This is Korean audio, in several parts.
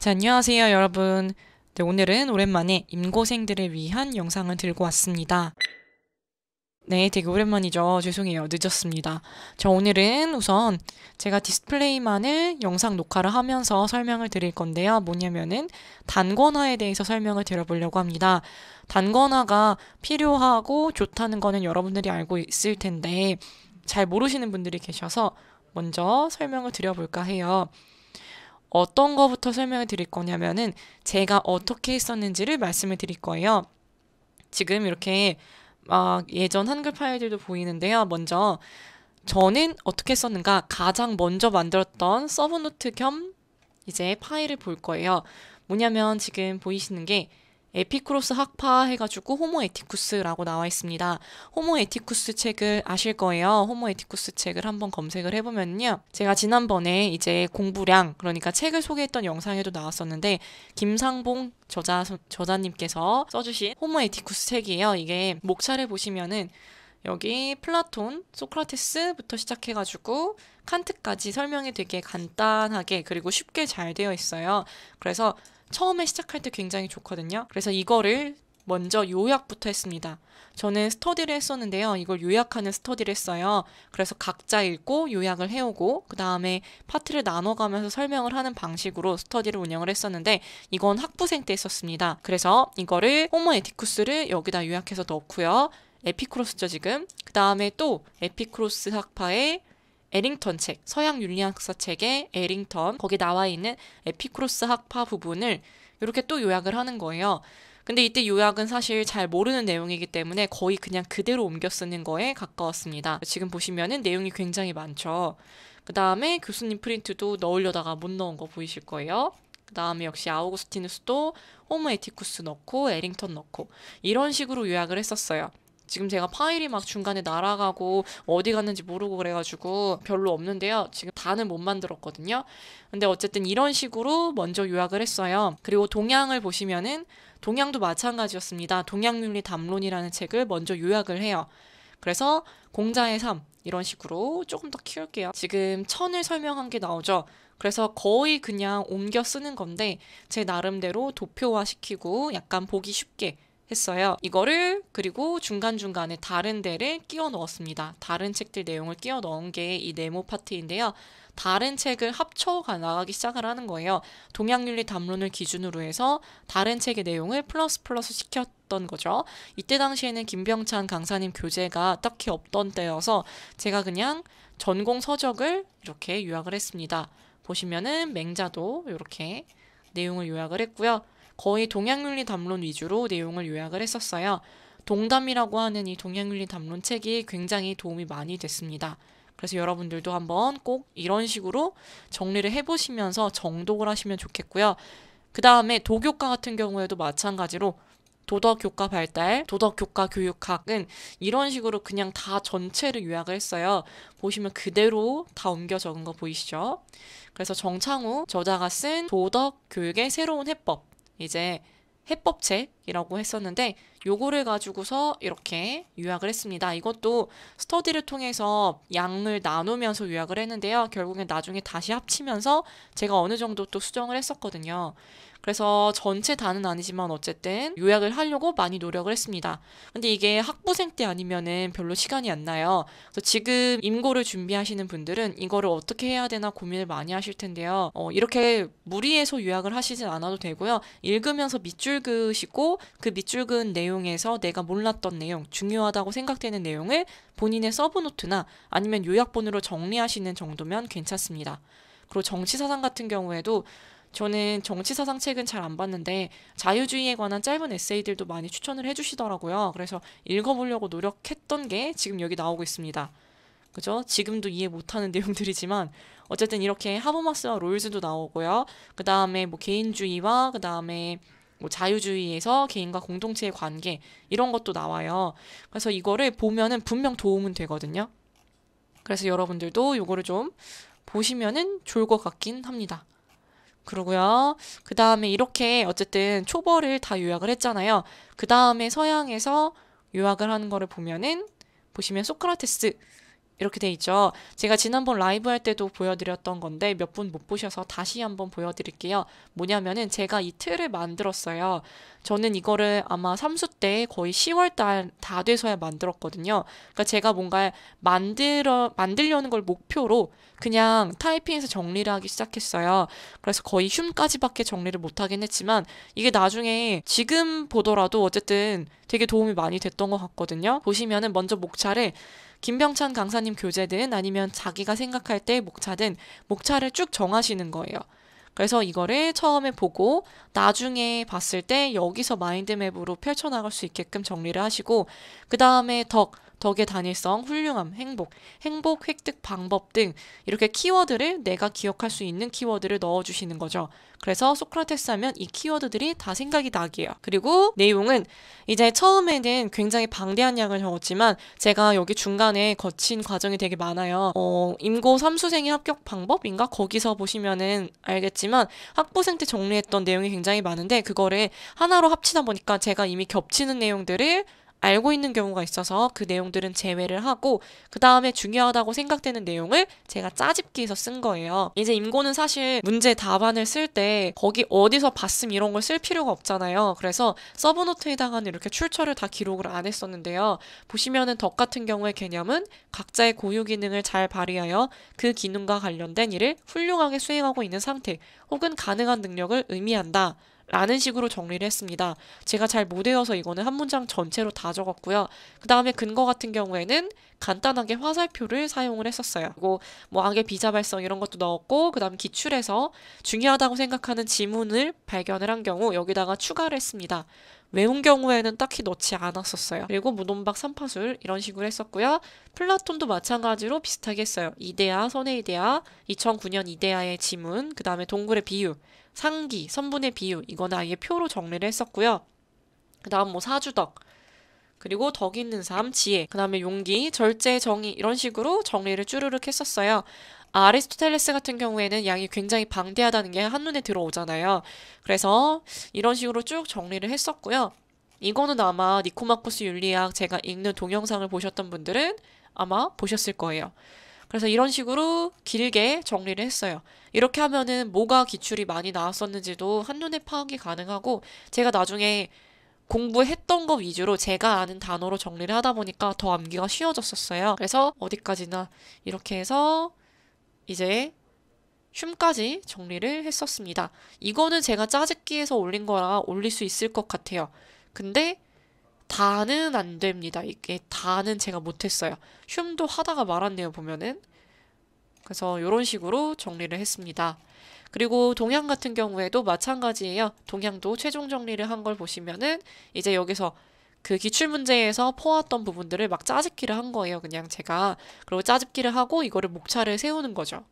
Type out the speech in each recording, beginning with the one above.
자, 안녕하세요, 여러분. 네, 오늘은 오랜만에 임고생들을 위한 영상을 들고 왔습니다. 네, 되게 오랜만이죠. 죄송해요. 늦었습니다. 자, 오늘은 우선 제가 디스플레이만을 영상 녹화를 하면서 설명을 드릴 건데요. 뭐냐면은 단권화에 대해서 설명을 드려보려고 합니다. 단권화가 필요하고 좋다는 거는 여러분들이 알고 있을 텐데 잘 모르시는 분들이 계셔서 먼저 설명을 드려볼까 해요. 어떤 거부터 설명을 드릴 거냐면은 제가 어떻게 했었는지를 말씀을 드릴 거예요. 지금 이렇게 막 예전 한글 파일들도 보이는데요. 먼저 저는 어떻게 썼는가 가장 먼저 만들었던 서브노트 겸 이제 파일을 볼 거예요. 뭐냐면 지금 보이시는 게 에피크로스 학파 해가지고 호모 에티쿠스라고 나와 있습니다. 호모 에티쿠스 책을 아실 거예요. 호모 에티쿠스 책을 한번 검색을 해보면요. 제가 지난번에 이제 공부량, 그러니까 책을 소개했던 영상에도 나왔었는데, 김상봉 저자, 저자님께서 써주신 호모 에티쿠스 책이에요. 이게 목차를 보시면은 여기 플라톤, 소크라테스부터 시작해가지고 칸트까지 설명이 되게 간단하게 그리고 쉽게 잘 되어 있어요. 그래서 처음에 시작할 때 굉장히 좋거든요. 그래서 이거를 먼저 요약부터 했습니다. 저는 스터디를 했었는데요. 이걸 요약하는 스터디를 했어요. 그래서 각자 읽고 요약을 해오고 그 다음에 파트를 나눠가면서 설명을 하는 방식으로 스터디를 운영을 했었는데 이건 학부생 때 했었습니다. 그래서 이거를 호모 에티쿠스를 여기다 요약해서 넣고요. 에피크로스죠 지금. 그 다음에 또 에피크로스 학파의 에링턴 책, 서양 윤리학사 책의 에링턴 거기 나와 있는 에피크로스 학파 부분을 이렇게 또 요약을 하는 거예요. 근데 이때 요약은 사실 잘 모르는 내용이기 때문에 거의 그냥 그대로 옮겨 쓰는 거에 가까웠습니다. 지금 보시면은 내용이 굉장히 많죠. 그 다음에 교수님 프린트도 넣으려다가 못 넣은 거 보이실 거예요. 그 다음에 역시 아우구스티누스도 호모 에티쿠스 넣고 에링턴 넣고 이런 식으로 요약을 했었어요. 지금 제가 파일이 막 중간에 날아가고 어디 갔는지 모르고 그래가지고 별로 없는데요. 지금 다는 못 만들었거든요. 근데 어쨌든 이런 식으로 먼저 요약을 했어요. 그리고 동향을 보시면은 동향도 마찬가지였습니다. 동양윤리 담론이라는 책을 먼저 요약을 해요. 그래서 공자의 삶 이런 식으로 조금 더 키울게요. 지금 천을 설명한 게 나오죠. 그래서 거의 그냥 옮겨 쓰는 건데 제 나름대로 도표화시키고 약간 보기 쉽게 했어요. 이거를 그리고 중간중간에 다른 데를 끼워 넣었습니다. 다른 책들 내용을 끼워 넣은 게 이 네모 파트인데요. 다른 책을 합쳐가 나가기 시작을 하는 거예요. 동양윤리 담론을 기준으로 해서 다른 책의 내용을 플러스 플러스 시켰던 거죠. 이때 당시에는 김병찬 강사님 교재가 딱히 없던 때여서 제가 그냥 전공 서적을 이렇게 요약을 했습니다. 보시면은 맹자도 이렇게 내용을 요약을 했고요. 거의 동양윤리 담론 위주로 내용을 요약을 했었어요. 동담이라고 하는 이 동양윤리 담론 책이 굉장히 도움이 많이 됐습니다. 그래서 여러분들도 한번 꼭 이런 식으로 정리를 해보시면서 정독을 하시면 좋겠고요. 그 다음에 도교과 같은 경우에도 마찬가지로 도덕교과 발달, 도덕교과 교육학은 이런 식으로 그냥 다 전체를 요약을 했어요. 보시면 그대로 다 옮겨 적은 거 보이시죠? 그래서 정창우 저자가 쓴 도덕교육의 새로운 해법 이제 해법체 이라고 했었는데 요거를 가지고서 이렇게 요약을 했습니다. 이것도 스터디를 통해서 양을 나누면서 요약을 했는데요. 결국엔 나중에 다시 합치면서 제가 어느 정도 또 수정을 했었거든요. 그래서 전체 단은 아니지만 어쨌든 요약을 하려고 많이 노력을 했습니다. 근데 이게 학부생 때 아니면은 별로 시간이 안 나요. 그래서 지금 임고를 준비하시는 분들은 이거를 어떻게 해야 되나 고민을 많이 하실 텐데요. 어, 이렇게 무리해서 요약을 하시진 않아도 되고요. 읽으면서 밑줄 그시고 그 밑줄근 내용에서 내가 몰랐던 내용, 중요하다고 생각되는 내용을 본인의 서브노트나 아니면 요약본으로 정리하시는 정도면 괜찮습니다. 그리고 정치사상 같은 경우에도 저는 정치사상 책은 잘 안 봤는데 자유주의에 관한 짧은 에세이들도 많이 추천을 해주시더라고요. 그래서 읽어보려고 노력했던 게 지금 여기 나오고 있습니다. 그죠? 지금도 이해 못하는 내용들이지만 어쨌든 이렇게 하버마스와 롤즈도 나오고요. 그 다음에 뭐 개인주의와 그 다음에 뭐 자유주의에서 개인과 공동체의 관계 이런 것도 나와요. 그래서 이거를 보면은 분명 도움은 되거든요. 그래서 여러분들도 요거를 좀 보시면은 좋을 것 같긴 합니다. 그러고요. 그 다음에 이렇게 어쨌든 초벌을 다 요약을 했잖아요. 그 다음에 서양에서 요약을 하는 거를 보면은 보시면 소크라테스 이렇게 돼 있죠. 제가 지난번 라이브 할 때도 보여드렸던 건데 몇 분 못 보셔서 다시 한번 보여드릴게요. 뭐냐면은 제가 이 틀을 만들었어요. 저는 이거를 아마 삼수 때 거의 10월 달 다 돼서야 만들었거든요. 그러니까 제가 뭔가 만들어 만들려는 걸 목표로 그냥 타이핑해서 정리를 하기 시작했어요. 그래서 거의 흉까지밖에 정리를 못 하긴 했지만 이게 나중에 지금 보더라도 어쨌든 되게 도움이 많이 됐던 것 같거든요. 보시면은 먼저 목차를 김병찬 강사님 교재든 아니면 자기가 생각할 때 목차 든 목차를 쭉 정하시는 거예요. 그래서 이거를 처음에 보고 나중에 봤을 때 여기서 마인드맵으로 펼쳐나갈 수 있게끔 정리를 하시고 그 다음에 덕 덕의 단일성, 훌륭함, 행복, 행복 획득 방법 등 이렇게 키워드를 내가 기억할 수 있는 키워드를 넣어주시는 거죠. 그래서 소크라테스 하면 이 키워드들이 다 생각이 나게요. 그리고 내용은 이제 처음에는 굉장히 방대한 양을 적었지만 제가 여기 중간에 거친 과정이 되게 많아요. 어, 임고 3수생의 합격 방법인가? 거기서 보시면은 알겠지만 학부생 때 정리했던 내용이 굉장히 많은데 그거를 하나로 합치다 보니까 제가 이미 겹치는 내용들을 알고 있는 경우가 있어서 그 내용들은 제외를 하고 그 다음에 중요하다고 생각되는 내용을 제가 짜집기에서쓴 거예요. 이제 임고는 사실 문제 답안을 쓸 때 거기 어디서 봤음 이런 걸 쓸 필요가 없잖아요. 그래서 서브노트에다가는 이렇게 출처를 다 기록을 안 했었는데요. 보시면은 덕 같은 경우의 개념은 각자의 고유 기능을 잘 발휘하여 그 기능과 관련된 일을 훌륭하게 수행하고 있는 상태 혹은 가능한 능력을 의미한다. 라는 식으로 정리를 했습니다. 제가 잘 못 외워서 이거는 한 문장 전체로 다 적었고요. 그 다음에 근거 같은 경우에는 간단하게 화살표를 사용을 했었어요. 그리고 뭐 악의 비자발성 이런 것도 넣었고 그 다음 기출에서 중요하다고 생각하는 지문을 발견을 한 경우 여기다가 추가를 했습니다. 외운 경우에는 딱히 넣지 않았었어요. 그리고 무논박 3파술 이런 식으로 했었고요. 플라톤도 마찬가지로 비슷하게 했어요. 이데아, 선의 이데아, 2009년 이데아의 지문, 그 다음에 동굴의 비유, 상기, 선분의 비유 이거는 아예 표로 정리를 했었고요. 그 다음 뭐 사주덕, 그리고 덕 있는 삶, 지혜, 그 다음에 용기, 절제, 정의 이런 식으로 정리를 쭈르륵 했었어요. 아리스토텔레스 같은 경우에는 양이 굉장히 방대하다는 게 한눈에 들어오잖아요. 그래서 이런 식으로 쭉 정리를 했었고요. 이거는 아마 니코마코스 윤리학 제가 읽는 동영상을 보셨던 분들은 아마 보셨을 거예요. 그래서 이런 식으로 길게 정리를 했어요. 이렇게 하면은 뭐가 기출이 많이 나왔었는지도 한눈에 파악이 가능하고 제가 나중에 공부했던 거 위주로 제가 아는 단어로 정리를 하다 보니까 더 암기가 쉬워졌었어요. 그래서 어디까지나 이렇게 해서 이제 흉까지 정리를 했었습니다. 이거는 제가 짜집기에서 올린 거라 올릴 수 있을 것 같아요. 근데 다는 안 됩니다. 이게 다는 제가 못했어요. 흉도 하다가 말았네요, 보면은. 그래서 이런 식으로 정리를 했습니다. 그리고 동향 같은 경우에도 마찬가지예요. 동향도 최종 정리를 한 걸 보시면은 이제 여기서 그 기출문제에서 퍼왔던 부분들을 막 짜집기를 한 거예요. 그냥 제가. 그리고 짜집기를 하고 이거를 목차를 세우는 거죠.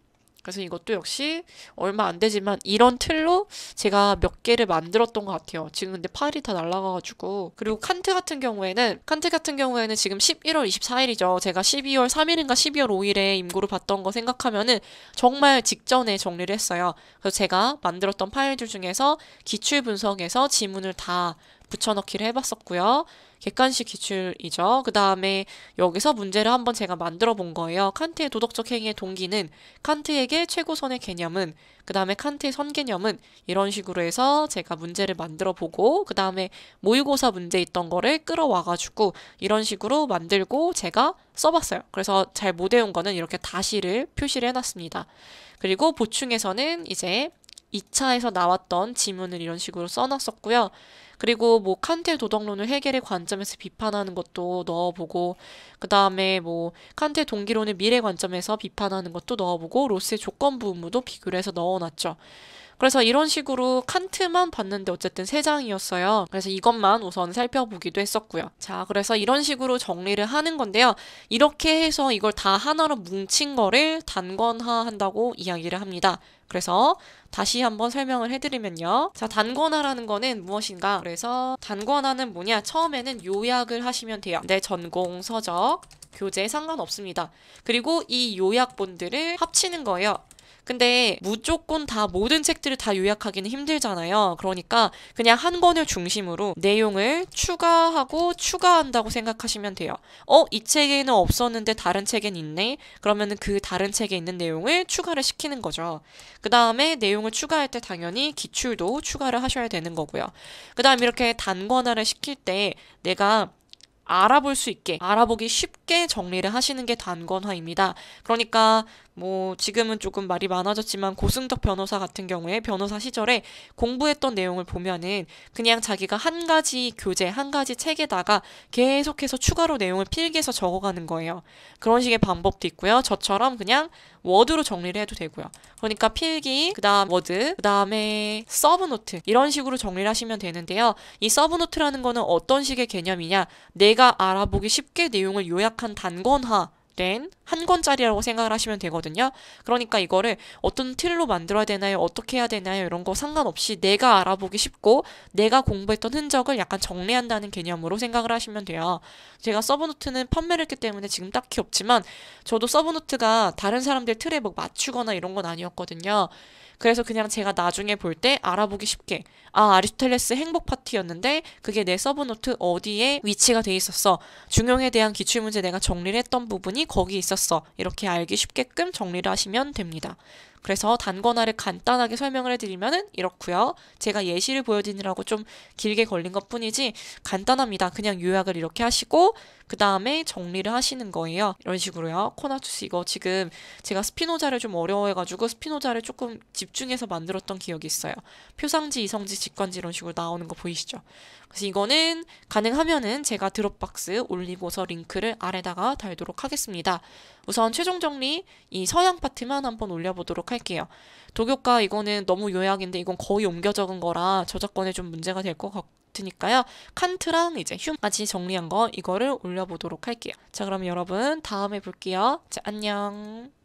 그래서 이것도 역시 얼마 안 되지만 이런 틀로 제가 몇 개를 만들었던 것 같아요. 지금 근데 파일이 다 날라가가지고. 그리고 칸트 같은 경우에는, 칸트 같은 경우에는 지금 11월 24일이죠. 제가 12월 3일인가 12월 5일에 임고를 봤던 거 생각하면은 정말 직전에 정리를 했어요. 그래서 제가 만들었던 파일들 중에서 기출 분석에서 지문을 다 붙여넣기를 해봤었고요. 객관식 기출이죠. 그 다음에 여기서 문제를 한번 제가 만들어 본 거예요. 칸트의 도덕적 행위의 동기는 칸트에게 최고선의 개념은 그 다음에 칸트의 선개념은 이런 식으로 해서 제가 문제를 만들어 보고 그 다음에 모의고사 문제 있던 거를 끌어와가지고 이런 식으로 만들고 제가 써봤어요. 그래서 잘 못 외운 거는 이렇게 다시를 표시를 해놨습니다. 그리고 보충에서는 이제 2차에서 나왔던 지문을 이런 식으로 써놨었고요. 그리고 뭐 칸텔 도덕론을 해겔의 관점에서 비판하는 것도 넣어보고 그 다음에 뭐 칸텔 동기론을 미래 관점에서 비판하는 것도 넣어보고 로스의 조건부 의무도 비교를 해서 넣어놨죠. 그래서 이런 식으로 칸트만 봤는데 어쨌든 세 장이었어요. 그래서 이것만 우선 살펴보기도 했었고요. 자, 그래서 이런 식으로 정리를 하는 건데요. 이렇게 해서 이걸 다 하나로 뭉친 거를 단권화한다고 이야기를 합니다. 그래서 다시 한번 설명을 해드리면요. 자, 단권화라는 거는 무엇인가? 그래서 단권화는 뭐냐? 처음에는 요약을 하시면 돼요. 내 네, 전공, 서적, 교재 상관없습니다. 그리고 이 요약본들을 합치는 거예요. 근데 무조건 다 모든 책들을 다 요약하기는 힘들잖아요. 그러니까 그냥 한 권을 중심으로 내용을 추가하고 추가한다고 생각하시면 돼요. 어, 이 책에는 없었는데 다른 책엔 있네? 그러면 그 다른 책에 있는 내용을 추가를 시키는 거죠. 그 다음에 내용을 추가할 때 당연히 기출도 추가를 하셔야 되는 거고요. 그 다음 이렇게 단권화를 시킬 때 내가 알아볼 수 있게 알아보기 쉽게 정리를 하시는 게 단권화입니다. 그러니까 뭐 지금은 조금 말이 많아졌지만 고승덕 변호사 같은 경우에 변호사 시절에 공부했던 내용을 보면은 그냥 자기가 한 가지 교재 한 가지 책에다가 계속해서 추가로 내용을 필기해서 적어가는 거예요. 그런 식의 방법도 있고요. 저처럼 그냥 워드로 정리를 해도 되고요. 그러니까 필기, 그다음 워드, 그다음에 서브노트 이런 식으로 정리를 하시면 되는데요. 이 서브노트라는 거는 어떤 식의 개념이냐? 내 네 내가 알아보기 쉽게 내용을 요약한 단권화 된한 권짜리라고 생각을 하시면 되거든요. 그러니까 이거를 어떤 틀로 만들어야 되나요? 어떻게 해야 되나요? 이런 거 상관없이 내가 알아보기 쉽고 내가 공부했던 흔적을 약간 정리한다는 개념으로 생각을 하시면 돼요. 제가 서브노트는 판매를 했기 때문에 지금 딱히 없지만 저도 서브노트가 다른 사람들 틀에 뭐 맞추거나 이런 건 아니었거든요. 그래서 그냥 제가 나중에 볼 때 알아보기 쉽게 아 아리스텔레스 토 행복 파티였는데 그게 내 서브노트 어디에 위치가 돼 있었어 중용에 대한 기출문제 내가 정리를 했던 부분이 거기 있었어 이렇게 알기 쉽게끔 정리를 하시면 됩니다. 그래서 단권화를 간단하게 설명을 해드리면은 이렇고요. 제가 예시를 보여드리느라고 좀 길게 걸린 것뿐이지 간단합니다. 그냥 요약을 이렇게 하시고 그 다음에 정리를 하시는 거예요. 이런 식으로요. 코나투스 이거 지금 제가 스피노자를 좀 어려워해가지고 스피노자를 조금 집중해서 만들었던 기억이 있어요. 표상지, 이성지, 직관지 이런 식으로 나오는 거 보이시죠? 그래서 이거는 가능하면은 제가 드롭박스 올리고서 링크를 아래다가 달도록 하겠습니다. 우선 최종 정리 이 서양 파트만 한번 올려보도록 할게요. 도교과 이거는 너무 요약인데 이건 거의 옮겨 적은 거라 저작권에 좀 문제가 될 것 같으니까요. 칸트랑 이제 휴까지 정리한 거 이거를 올려보도록 할게요. 자 그럼 여러분 다음에 볼게요. 자 안녕.